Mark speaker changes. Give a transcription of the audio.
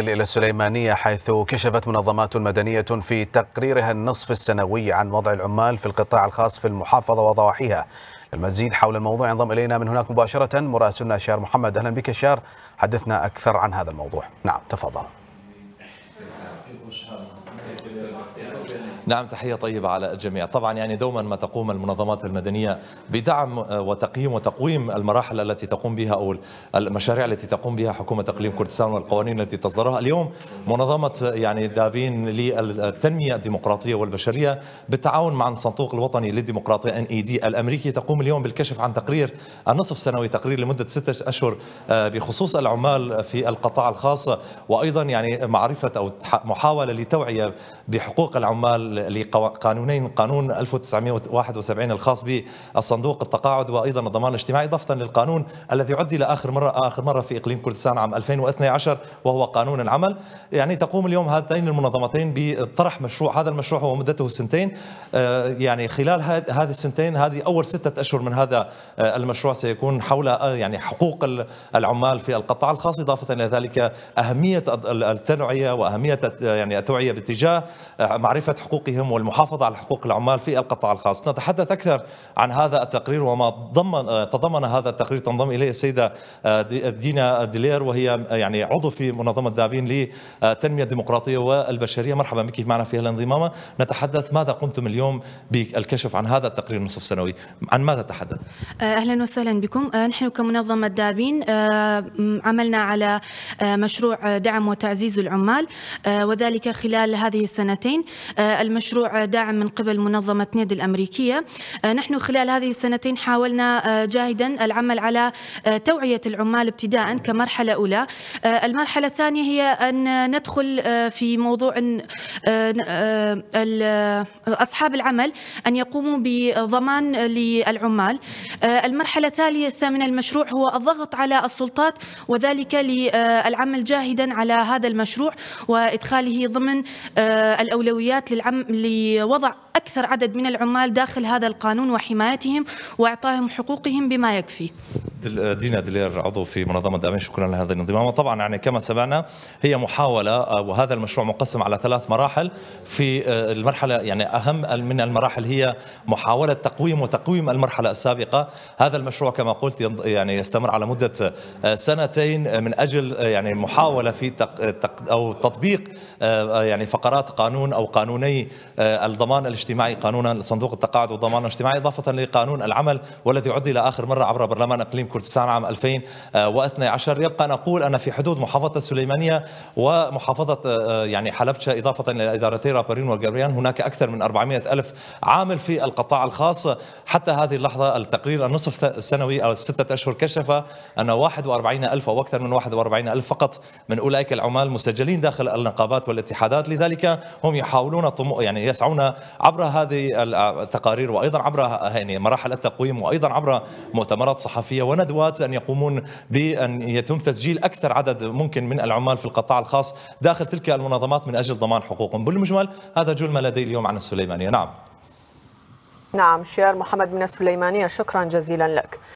Speaker 1: ننتقل إلى السليمانية حيث كشفت منظمات مدنية في تقريرها النصف السنوي عن وضع العمال في القطاع الخاص في المحافظة وضواحيها المزيد حول الموضوع ينضم إلينا من هناك مباشرة مراسلنا شار محمد أهلا بك شار حدثنا أكثر عن هذا الموضوع نعم تفضل
Speaker 2: نعم تحية طيبة على الجميع طبعا يعني دوما ما تقوم المنظمات المدنية بدعم وتقييم وتقويم المراحل التي تقوم بها أو المشاريع التي تقوم بها حكومة إقليم كردستان والقوانين التي تصدرها اليوم منظمة يعني دابين للتنمية الديمقراطية والبشرية بالتعاون مع الصندوق الوطني للديمقراطية NED الأمريكي تقوم اليوم بالكشف عن تقرير النصف سنوي تقرير لمدة ستة أشهر آه، بخصوص العمال في القطاع الخاص وأيضا يعني معرفة أو محاولة لتوعية بحقوق العمال لقانونين قانون 1971 الخاص بالصندوق التقاعد وايضا الضمان الاجتماعي اضافه للقانون الذي عدل اخر مره اخر مره في اقليم كردستان عام 2012 وهو قانون العمل يعني تقوم اليوم هاتين المنظمتين بطرح مشروع هذا المشروع هو مدته سنتين آه، يعني خلال هذه السنتين هذه اول ستة اشهر من هذا آه، المشروع سيكون حول آه، يعني حقوق العمال في القطاع الخاص اضافه الى ذلك اهميه التنوعيه واهميه يعني التوعيه باتجاه معرفه حقوق حقوقهم والمحافظة على حقوق العمال في القطاع الخاص نتحدث أكثر عن هذا التقرير وما ضمن تضمن هذا التقرير تنضم إليه السيدة دينا ديلير وهي يعني عضو في منظمة دابين للتنمية الديمقراطية والبشرية مرحبا بك معنا في الانضمام نتحدث ماذا قمتم اليوم بالكشف عن هذا التقرير النصف سنوي عن ماذا تحدث؟
Speaker 1: آه، أهلا وسهلا بكم آه، نحن كمنظمة دابين آه، عملنا على مشروع دعم وتعزيز العمال وذلك خلال هذه السنتين المشروع داعم من قبل منظمة نيد الأمريكية آه، نحن خلال هذه السنتين حاولنا آه، جاهدا العمل على آه، توعية العمال ابتداء كمرحلة أولى المرحلة الثانية هي أن ندخل في موضوع أصحاب العمل أن يقوموا بضمان للعمال المرحلة الثالثة من المشروع هو الضغط على السلطات وذلك للعمل جاهدا على هذا المشروع وإدخاله ضمن الأولويات للعمل لوضع أكثر عدد من العمال داخل هذا القانون وحمايتهم وإعطائهم حقوقهم بما يكفي
Speaker 2: دينا دلير عضو في منظمة دامين شكرا لهذا الانضمام وطبعا يعني كما سمعنا هي محاولة آه، وهذا المشروع مقسم على ثلاث مراحل في آه، المرحلة يعني أهم من المراحل هي محاولة تقويم وتقويم المرحلة السابقة هذا المشروع كما قلت يعني يستمر على مدة آه، سنتين من أجل يعني محاولة في تق أو تطبيق يعني فقرات قانون أو قانوني الضمان الاجتماعي الاجتماعي قانونا لصندوق التقاعد والضمان الاجتماعي إضافة لقانون العمل والذي عدل آخر مرة عبر برلمان أقليم كردستان عام 2012 يبقى نقول أن في حدود محافظة السليمانية ومحافظة آه، يعني حلبشة إضافة إلى إدارتي رابرين وجريان هناك أكثر من 400 ألف عامل في القطاع الخاص حتى هذه اللحظة التقرير النصف السنوي أو الستة أشهر كشف أن 41 ألف أو أكثر من 41 ألف فقط من أولئك العمال مسجلين داخل النقابات والاتحادات لذلك هم يحاولون يعني يسعون عبر عبر هذه آه، التقارير وايضا عبر يعني مراحل التقويم وايضا عبر مؤتمرات صحفيه وندوات ان يقومون بان يتم تسجيل اكثر عدد ممكن من العمال في القطاع الخاص داخل تلك المنظمات من اجل ضمان حقوقهم بالمجمل هذا جل ما لدي اليوم عن السليمانيه نعم
Speaker 1: نعم شيار محمد من السليمانيه شكرا جزيلا لك